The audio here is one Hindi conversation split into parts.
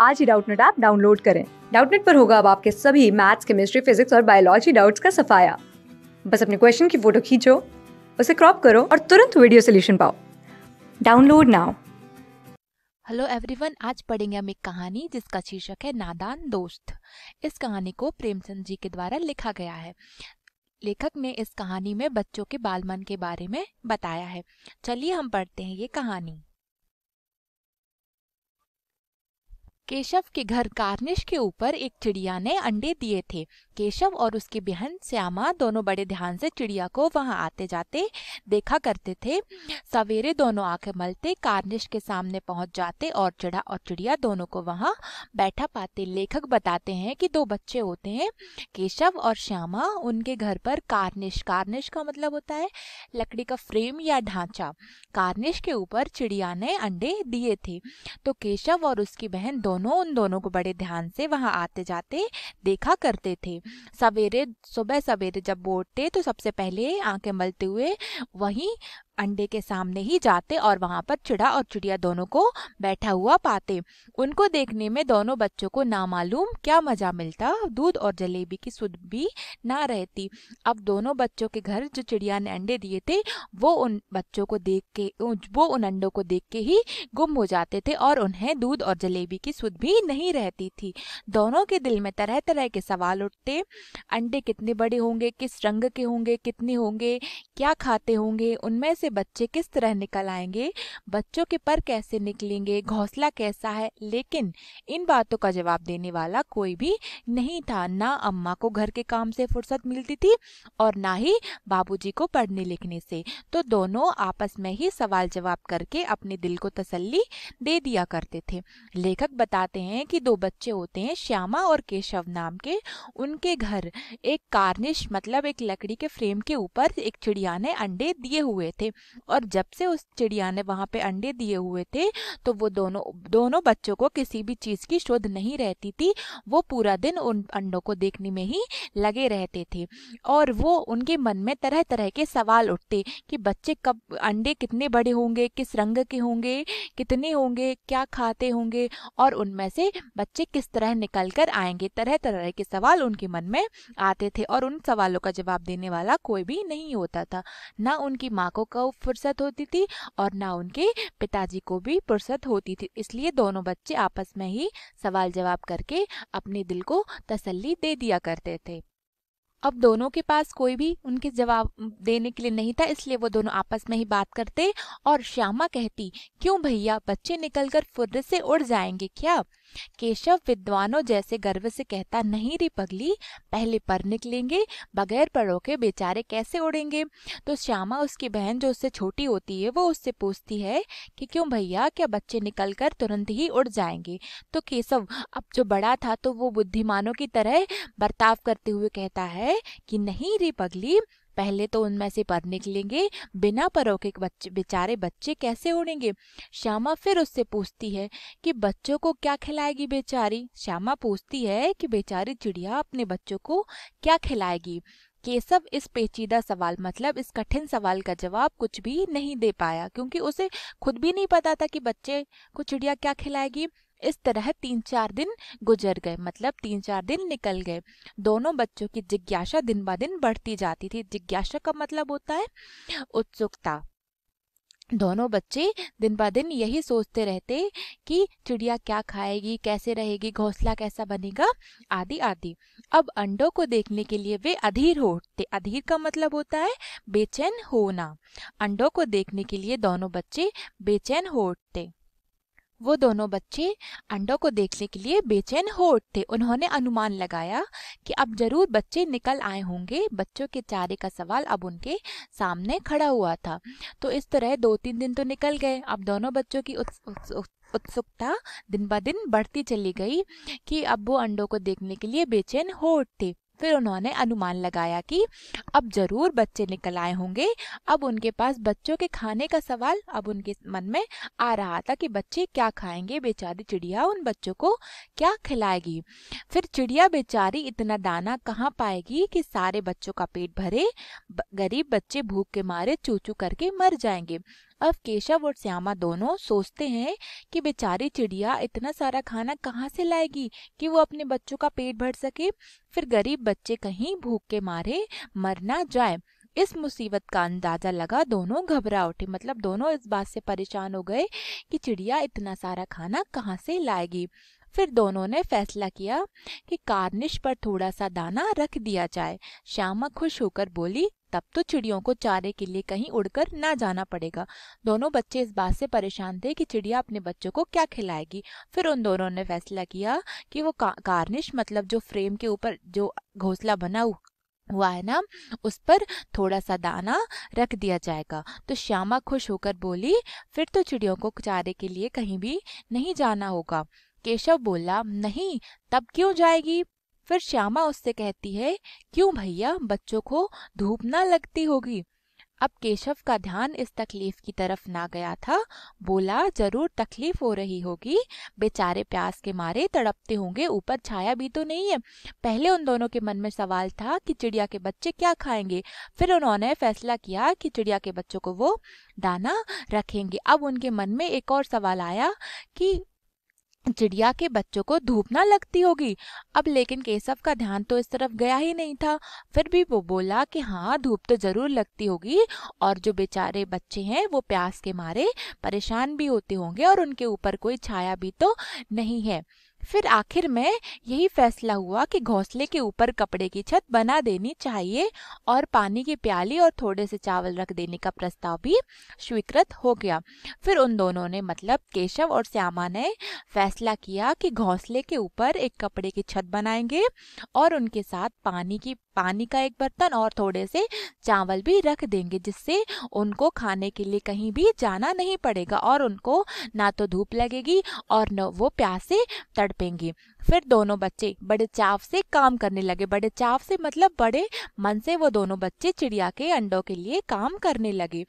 आज ही डाउटनेट ऐप डाउनलोड करें डाउटनेट पर होगा अब आपके सभी मैथ्स केमिस्ट्री फिजिक्स और बायोलॉजी डाउट्स का सफाया बस अपने क्वेश्चन की फोटो खींचो उसे क्रॉप करो और तुरंत वीडियो सोल्यूशन पाओ डाउनलोड नाउ हेलो एवरीवन आज पढ़ेंगे हम एक कहानी जिसका शीर्षक है नादान दोस्त इस कहानी को प्रेमचंद जी के द्वारा लिखा गया है लेखक ने इस कहानी में बच्चों के बालमन के बारे में बताया है चलिए हम पढ़ते हैं ये कहानी केशव के घर कार्निश के ऊपर एक चिड़िया ने अंडे दिए थे केशव और उसकी बहन श्यामा दोनों बड़े ध्यान से चिड़िया को वहां आते जाते देखा करते थे सवेरे दोनों आंखें मलते कार्निश के सामने पहुंच जाते और चिड़ा और चिड़िया दोनों को वहां बैठा पाते लेखक बताते हैं कि दो बच्चे होते हैं केशव और श्यामा उनके घर पर कार्निश कार्निश का मतलब होता है लकड़ी का फ्रेम या ढांचा कार्निश के ऊपर चिड़िया ने अंडे दिए थे तो केशव और उसकी बहन दोनों उन दोनों को बड़े ध्यान से वहां आते जाते देखा करते थे सवेरे सुबह सवेरे जब वो उठते तो सबसे पहले आंखें मलते हुए वहीं अंडे के सामने ही जाते और वहां पर चिड़ा और चिड़िया दोनों को बैठा हुआ पाते उनको देखने में दोनों बच्चों को नामालूम क्या मजा मिलता दूध और जलेबी की सुध भी ना रहती अब दोनों बच्चों के घर जो चिड़िया ने अंडे दिए थे वो उन बच्चों को देख के वो उन अंडों को देख के ही गुम हो जाते थे और उन्हें दूध और जलेबी की सुध भी नहीं रहती थी दोनों के दिल में तरह तरह के सवाल उठते अंडे कितने बड़े होंगे किस रंग के होंगे कितने होंगे क्या खाते होंगे उनमें से बच्चे किस तरह निकल आएंगे बच्चों के पर कैसे निकलेंगे घोंसला कैसा है लेकिन इन बातों का जवाब देने वाला कोई भी नहीं था ना अम्मा को घर के काम से फुर्सत मिलती थी और ना ही बाबूजी को पढ़ने लिखने से तो दोनों आपस में ही सवाल जवाब करके अपने दिल को तसल्ली दे दिया करते थे लेखक बताते हैं कि दो बच्चे होते हैं श्यामा और केशव नाम के उनके घर एक कार्निश मतलब एक लकड़ी के फ्रेम के ऊपर एक चिड़िया ने अंडे दिए हुए थे थे और जब से उस चिड़िया ने वहाँ पे अंडे दिए हुए थे तो वो दोनों दोनों बच्चों को किसी भी चीज़ की शोध नहीं रहती थी वो पूरा दिन उन अंडों को देखने में ही लगे रहते थे और वो उनके मन में तरह तरह के सवाल उठते कि बच्चे कब अंडे कितने बड़े होंगे किस रंग के होंगे कितने होंगे क्या खाते होंगे और उनमें से बच्चे किस तरह निकल कर आएंगे तरह तरह के सवाल उनके मन में आते थे और उन सवालों का जवाब देने वाला कोई भी नहीं होता था ना उनकी माँ को को फुर्सत होती थी और ना उनके पिताजी को भी फुर्सत होती थी इसलिए दोनों बच्चे आपस में ही सवाल जवाब करके अपने दिल को तसल्ली दे दिया करते थे अब दोनों के पास कोई भी उनके जवाब देने के लिए नहीं था इसलिए वो दोनों आपस में ही बात करते और श्यामा कहती क्यों भैया बच्चे निकलकर फुर्र से उड़ जाएंगे क्या केशव विद्वानों जैसे गर्व से कहता नहीं रे पगली पहले पर निकलेंगे बगैर पड़ों के बेचारे कैसे उड़ेंगे तो श्यामा उसकी बहन जो उससे छोटी होती है वो उससे पूछती है कि क्यों भैया क्या बच्चे निकल कर तुरंत ही उड़ जाएंगे तो केशव अब जो बड़ा था तो वो बुद्धिमानों की तरह बर्ताव करते हुए कहता है कि नहीं रे पगली पहले तो उनमें से पर निकलेंगे बिना परों के बच्चे बेचारे बच्चे कैसे उड़ेंगे श्यामा फिर उससे पूछती है कि बच्चों को क्या खिलाएगी बेचारी श्यामा पूछती है कि बेचारी चिड़िया अपने बच्चों को क्या खिलाएगी केशव इस पेचीदा सवाल मतलब इस कठिन सवाल का जवाब कुछ भी नहीं दे पाया क्योंकि उसे खुद भी नहीं पता था कि बच्चे को चिड़िया क्या खिलाएगी इस तरह तीन चार दिन गुजर गए मतलब तीन चार दिन निकल गए दोनों बच्चों की जिज्ञासा दिन ब दिन बढ़ती जाती थी जिज्ञासा का मतलब होता है उत्सुकता दोनों बच्चे दिन ब दिन यही सोचते रहते कि चिड़िया क्या खाएगी कैसे रहेगी घोंसला कैसा बनेगा आदि आदि अब अंडों को देखने के लिए वे अधीर हो उठते अधीर का मतलब होता है बेचैन होना अंडों को देखने के लिए दोनों बच्चे बेचैन हो उठते वो दोनों बच्चे अंडों को देखने के लिए बेचैन हो उठते उन्होंने अनुमान लगाया कि अब जरूर बच्चे निकल आए होंगे बच्चों के चारे का सवाल अब उनके सामने खड़ा हुआ था तो इस तरह दो तीन दिन तो निकल गए अब दोनों बच्चों की उत्स, उत्स, उत्स, उत्सुकता दिन ब दिन बढ़ती चली गई कि अब वो अंडों को देखने के लिए बेचैन हो उठते फिर उन्होंने अनुमान लगाया कि अब जरूर बच्चे निकल आए होंगे अब उनके पास बच्चों के खाने का सवाल अब उनके मन में आ रहा था कि बच्चे क्या खाएंगे बेचारी चिड़िया उन बच्चों को क्या खिलाएगी फिर चिड़िया बेचारी इतना दाना कहाँ पाएगी कि सारे बच्चों का पेट भरे गरीब बच्चे भूख के मारे चू चू करके मर जाएंगे अब केशव और श्यामा दोनों सोचते हैं कि बेचारी चिड़िया इतना सारा खाना कहाँ से लाएगी कि वो अपने बच्चों का पेट भर सके फिर गरीब बच्चे कहीं भूख के मारे मर ना जाए इस मुसीबत का अंदाजा लगा दोनों घबरा उठे मतलब दोनों इस बात से परेशान हो गए कि चिड़िया इतना सारा खाना कहाँ से लाएगी फिर दोनों ने फैसला किया कि कार्निश पर थोड़ा सा दाना रख दिया जाए श्यामा खुश होकर बोली तब तो चिड़ियों को चारे के लिए कहीं उड़कर ना जाना पड़ेगा दोनों बच्चे इस बात से परेशान थे कि चिड़िया अपने बच्चों को क्या खिलाएगी फिर उन दोनों ने फैसला किया कि वो का, कार्निश मतलब जो फ्रेम के ऊपर जो घोंसला बना हुआ है ना उस पर थोड़ा सा दाना रख दिया जाएगा तो श्यामा खुश होकर बोली फिर तो चिड़ियों को चारे के लिए कहीं भी नहीं जाना होगा केशव बोला नहीं तब क्यों जाएगी फिर श्यामा उससे कहती है क्यों भैया बच्चों को धूप ना लगती होगी अब केशव का ध्यान इस तकलीफ की तरफ ना गया था बोला जरूर तकलीफ हो रही होगी बेचारे प्यास के मारे तड़पते होंगे ऊपर छाया भी तो नहीं है पहले उन दोनों के मन में सवाल था कि चिड़िया के बच्चे क्या खाएंगे फिर उन्होंने फैसला किया कि चिड़िया के बच्चों को वो दाना रखेंगे अब उनके मन में एक और सवाल आया कि चिड़िया के बच्चों को धूप ना लगती होगी अब लेकिन केशव का ध्यान तो इस तरफ गया ही नहीं था फिर भी वो बोला कि हाँ धूप तो जरूर लगती होगी और जो बेचारे बच्चे हैं वो प्यास के मारे परेशान भी होते होंगे और उनके ऊपर कोई छाया भी तो नहीं है फिर आखिर में यही फैसला हुआ कि घोंसले के ऊपर कपड़े की छत बना देनी चाहिए और पानी की प्याली और थोड़े से चावल रख देने का प्रस्ताव भी स्वीकृत हो गया फिर उन दोनों ने मतलब केशव और श्यामा ने फैसला किया कि घोंसले के ऊपर एक कपड़े की छत बनाएंगे और उनके साथ पानी की पानी का एक बर्तन और थोड़े से चावल भी रख देंगे जिससे उनको खाने के लिए कहीं भी जाना नहीं पड़ेगा और उनको ना तो धूप लगेगी और न वो प्यास से तड़पेंगी फिर दोनों बच्चे बड़े चाव से काम करने लगे बड़े चाव से मतलब बड़े मन से वो दोनों बच्चे चिड़िया के अंडों के लिए काम करने लगे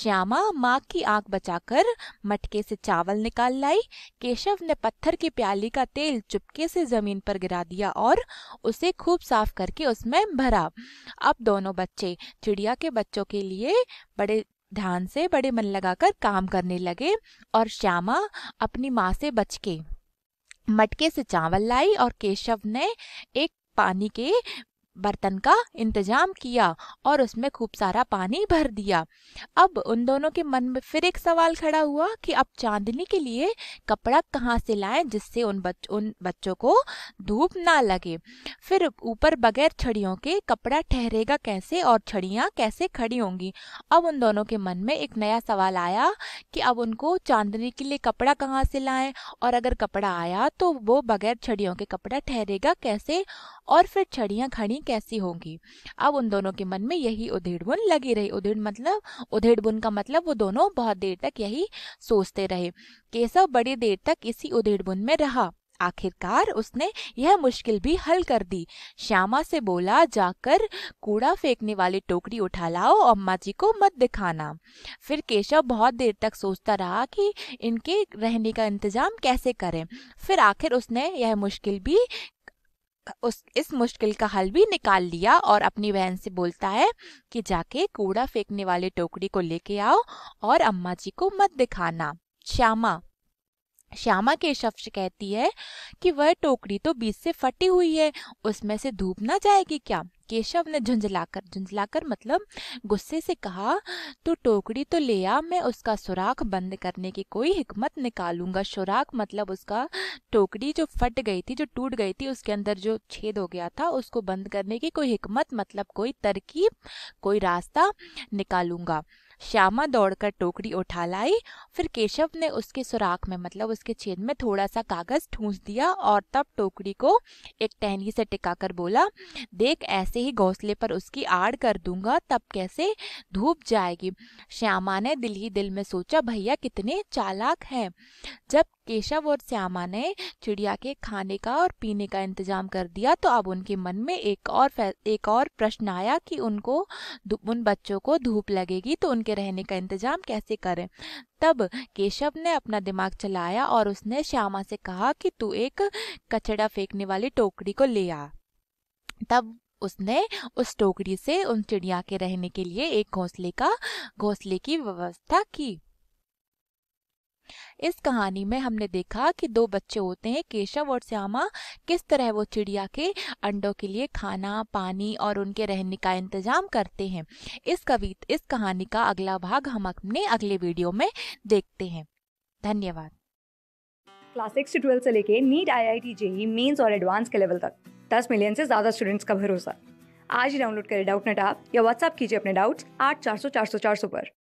श्यामा माँ की आंख बचाकर मटके से चावल निकाल लाई केशव ने पत्थर की प्याली का तेल चुपके से जमीन पर गिरा दिया और उसे खूब साफ करके उसमें भरा अब दोनों बच्चे चिड़िया के बच्चों के लिए बड़े ध्यान से बड़े मन लगाकर काम करने लगे और श्यामा अपनी माँ से बच के मटके से चावल लाई और केशव ने एक पानी के बर्तन का इंतजाम किया और उसमें खूब सारा पानी भर दिया अब उन दोनों के मन में फिर एक सवाल खड़ा हुआ कि अब चांदनी के लिए कपड़ा कहाँ से लाएं जिससे उन बच उन बच्चों को धूप ना लगे फिर ऊपर बगैर छड़ियों के कपड़ा ठहरेगा कैसे और छड़ियाँ कैसे खड़ी होंगी अब उन दोनों के मन में एक नया सवाल आया कि अब उनको चांदनी के लिए कपड़ा कहाँ से लाएं और अगर कपड़ा आया तो वो बगैर छड़ियों के कपड़ा ठहरेगा कैसे और फिर छड़ियाँ खड़ी कैसी होंगी अब उन दोनों के मन में यही उधेड़ बुन लगी रही उधेड़ मतलब उधेड़ बुन का मतलब वो दोनों बहुत देर तक यही सोचते रहे केशव बड़ी देर तक इसी उधेड़ बुन में रहा आखिरकार उसने यह मुश्किल भी हल कर दी श्यामा से बोला जाकर कूड़ा फेंकने वाली टोकरी उठा लाओ अम्मा जी को मत दिखाना फिर केशव बहुत देर तक सोचता रहा कि इनके रहने का इंतजाम कैसे करें फिर आखिर उसने यह मुश्किल भी उस इस मुश्किल का हल भी निकाल लिया और अपनी बहन से बोलता है कि जाके कूड़ा फेंकने वाले टोकरी को लेके आओ और अम्मा जी को मत दिखाना श्यामा श्यामा के शख्स कहती है कि वह टोकरी तो बीच से फटी हुई है उसमें से धूप ना जाएगी क्या केशव ने झुंझलाकर झुंझलाकर मतलब गुस्से से कहा तो टोकरी तो ले आ मैं उसका सुराख बंद करने की कोई हिकमत निकालूंगा सुराख मतलब उसका टोकरी जो फट गई थी जो टूट गई थी उसके अंदर जो छेद हो गया था उसको बंद करने की कोई हिकमत मतलब कोई तरकीब कोई रास्ता निकालूंगा श्यामा दौड़कर टोकरी उठा लाई फिर केशव ने उसके सुराख में मतलब उसके छेद में थोड़ा सा कागज ठूंस दिया और तब टोकरी को एक टहनी से टिकाकर बोला देख ऐसे ही घोंसले पर उसकी आड़ कर दूंगा तब कैसे धूप जाएगी श्यामा ने दिल ही दिल में सोचा भैया कितने चालाक हैं जब केशव और श्यामा ने चिड़िया के खाने का और पीने का इंतजाम कर दिया तो अब उनके मन में एक और एक और प्रश्न आया कि उनको उन बच्चों को धूप लगेगी तो उनके रहने का इंतजाम कैसे करें तब केशव ने अपना दिमाग चलाया और उसने श्यामा से कहा कि तू एक कचड़ा फेंकने वाली टोकरी को ले आ तब उसने उस टोकरी से उन चिड़िया के रहने के लिए एक घोंसले का घोंसले की व्यवस्था की इस कहानी में हमने देखा कि दो बच्चे होते हैं केशव और श्यामा किस तरह वो चिड़िया के अंडों के लिए खाना पानी और उनके रहने का इंतजाम करते हैं इस कवि इस कहानी का अगला भाग हम अपने अगले वीडियो में देखते हैं धन्यवाद क्लास सिक्स से ट्वेल्थ से लेके NEET I I T JEE mains और एडवांस के लेवल तक दस मिलियन से ज़्यादा स्टूडेंट्स का भरोसा आज ही डाउनलोड करें डाउट नेट आप या व्हाट्सअप कीजिए अपने डाउट्स आठ चार सौ चार सौ चार सौ पर